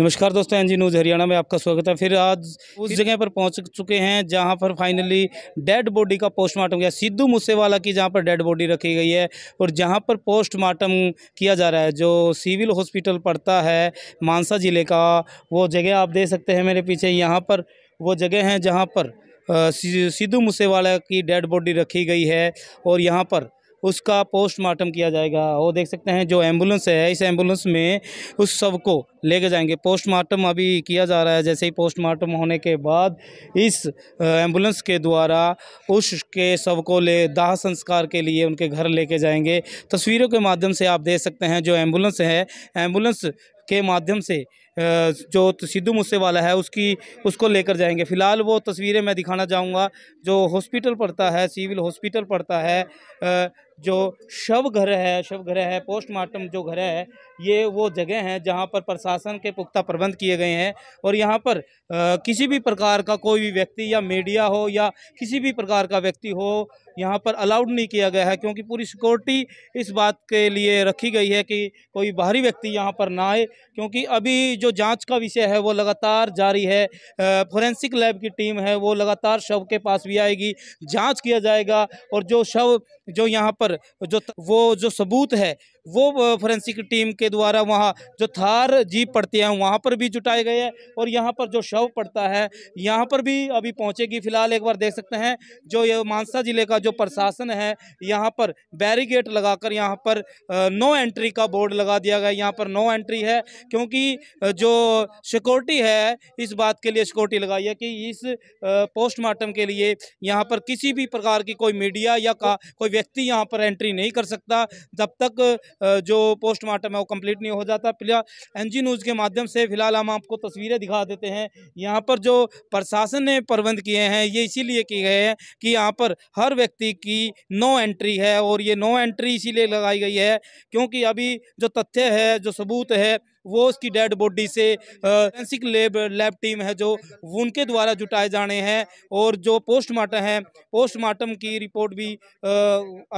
नमस्कार दोस्तों NG news Haryana में आपका स्वागत है फिर आज उस जगह पर पहुंच चुके हैं जहां पर फाइनली डेड बॉडी का पोस्टमार्टम किया सिद्धू मूसेवाला की जहां पर डेड बॉडी रखी गई है और जहां पर पोस्टमार्टम किया जा रहा है जो सिविल हॉस्पिटल पड़ता है मानसा ज़िले का वो जगह आप देख सकते हैं मेरे पीछे यहाँ पर वो जगह है जहाँ पर सिद्धू मूसेवाला की डेड बॉडी रखी गई है और यहाँ पर उसका पोस्टमार्टम किया जाएगा वो देख सकते हैं जो एम्बुलेंस है इस एम्बुलेंस में उस सब को लेके जाएंगे पोस्टमार्टम अभी किया जा रहा है जैसे ही पोस्टमार्टम होने के बाद इस एम्बुलेंस के द्वारा उसके सब को ले दाह संस्कार के लिए उनके घर लेके जाएंगे तस्वीरों के माध्यम से आप देख सकते हैं जो एम्बुलेंस है एम्बुलेंस के माध्यम से जो सिद्धू मूसेवाला है उसकी उसको लेकर जाएंगे फ़िलहाल वो तस्वीरें मैं दिखाना चाहूँगा जो हॉस्पिटल पड़ता है सिविल हॉस्पिटल पड़ता है जो शव घर है शव घर है पोस्टमार्टम जो घर है ये वो जगह हैं जहाँ पर प्रशासन के पुख्ता प्रबंध किए गए हैं और यहाँ पर किसी भी प्रकार का कोई भी व्यक्ति या मीडिया हो या किसी भी प्रकार का व्यक्ति हो यहाँ पर अलाउड नहीं किया गया है क्योंकि पूरी सिक्योरिटी इस बात के लिए रखी गई है कि कोई बाहरी व्यक्ति यहाँ पर ना आए क्योंकि अभी जो जाँच का विषय है वो लगातार जारी है फोरेंसिक लैब की टीम है वो लगातार शव के पास भी आएगी जाँच किया जाएगा और जो शव जो यहाँ पर जो वो जो सबूत है वो फोरेंसिक टीम के द्वारा वहाँ जो थार जीप पड़ती हैं वहाँ पर भी जुटाए गए हैं और यहाँ पर जो शव पड़ता है यहाँ पर भी अभी पहुँचेगी फिलहाल एक बार देख सकते हैं जो ये मानसा ज़िले का जो प्रशासन है यहाँ पर बैरीगेट लगाकर यहाँ पर नो एंट्री का बोर्ड लगा दिया गया यहाँ पर नो एंट्री है क्योंकि जो सिक्योरिटी है इस बात के लिए सिक्योरिटी लगाई है कि इस पोस्टमार्टम के लिए यहाँ पर किसी भी प्रकार की कोई मीडिया या का कोई व्यक्ति यहाँ पर एंट्री नहीं कर सकता जब तक जो पोस्टमार्टम है वो कंप्लीट नहीं हो जाता फिलहाल एन जी न्यूज़ के माध्यम से फिलहाल हम आपको तस्वीरें दिखा देते हैं यहाँ पर जो प्रशासन ने प्रबंध किए हैं ये इसीलिए किए गए हैं कि यहाँ पर हर व्यक्ति की नो एंट्री है और ये नो एंट्री इसीलिए लगाई गई है क्योंकि अभी जो तथ्य है जो सबूत है वो उसकी डेड बॉडी से फोरेंसिक लैब लैब टीम है जो उनके द्वारा जुटाए जाने हैं और जो पोस्टमार्टम है पोस्टमार्टम की रिपोर्ट भी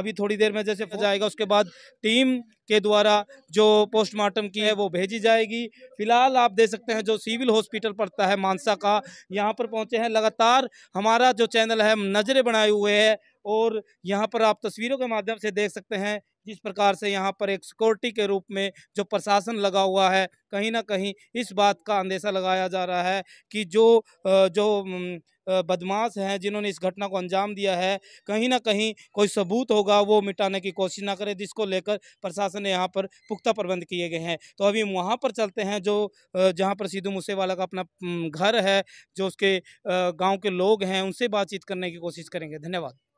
अभी थोड़ी देर में जैसे जाएगा उसके बाद टीम के द्वारा जो पोस्टमार्टम की है वो भेजी जाएगी फिलहाल आप देख सकते हैं जो सिविल हॉस्पिटल पड़ता है मानसा का यहाँ पर पहुँचे हैं लगातार हमारा जो चैनल है नज़रें बनाए हुए है और यहाँ पर आप तस्वीरों के माध्यम से देख सकते हैं जिस प्रकार से यहाँ पर एक सिक्योरिटी के रूप में जो प्रशासन लगा हुआ है कहीं ना कहीं इस बात का अंदेशा लगाया जा रहा है कि जो जो बदमाश हैं जिन्होंने इस घटना को अंजाम दिया है कहीं ना कहीं कोई सबूत होगा वो मिटाने की कोशिश ना करे जिसको लेकर प्रशासन ने यहाँ पर पुख्ता प्रबंध किए गए हैं तो अभी वहाँ पर चलते हैं जो जहाँ पर सिद्धू मूसेवाला का अपना घर है जो उसके गाँव के लोग हैं उनसे बातचीत करने की कोशिश करेंगे धन्यवाद